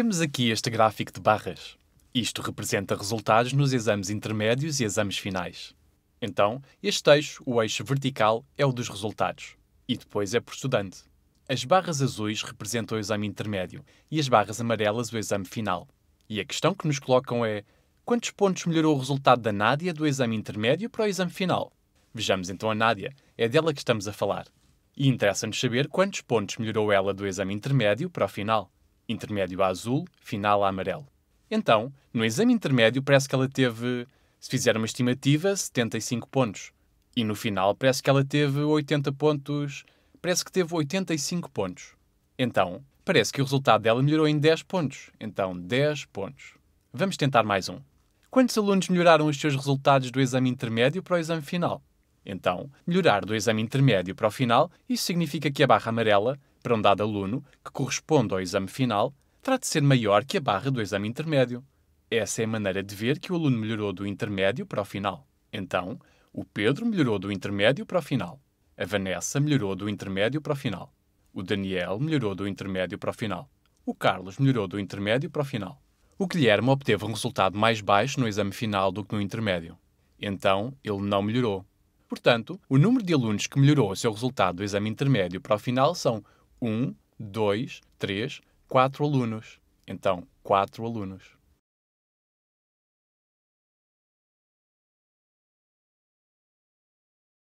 Temos aqui este gráfico de barras. Isto representa resultados nos exames intermédios e exames finais. Então, este eixo, o eixo vertical, é o dos resultados. E depois é por estudante. As barras azuis representam o exame intermédio e as barras amarelas o exame final. E a questão que nos colocam é: quantos pontos melhorou o resultado da Nádia do exame intermédio para o exame final? Vejamos então a Nádia, é dela que estamos a falar. E interessa-nos saber quantos pontos melhorou ela do exame intermédio para o final intermédio a azul, final a amarelo. Então, no exame intermédio parece que ela teve, se fizer uma estimativa, 75 pontos. E no final parece que ela teve 80 pontos. Parece que teve 85 pontos. Então, parece que o resultado dela melhorou em 10 pontos. Então, 10 pontos. Vamos tentar mais um. Quantos alunos melhoraram os seus resultados do exame intermédio para o exame final? Então, melhorar do exame intermédio para o final, isso significa que a barra amarela para um dado aluno, que corresponde ao exame final, terá de ser maior que a barra do exame intermédio. Essa é a maneira de ver que o aluno melhorou do intermédio para o final. Então, o Pedro melhorou do intermédio para o final. A Vanessa melhorou do intermédio para o final. O Daniel melhorou do intermédio para o final. O Carlos melhorou do intermédio para o final. O Guilherme obteve um resultado mais baixo no exame final do que no intermédio. Então, ele não melhorou. Portanto, o número de alunos que melhorou o seu resultado do exame intermédio para o final são um, dois, três, quatro alunos. Então, quatro alunos.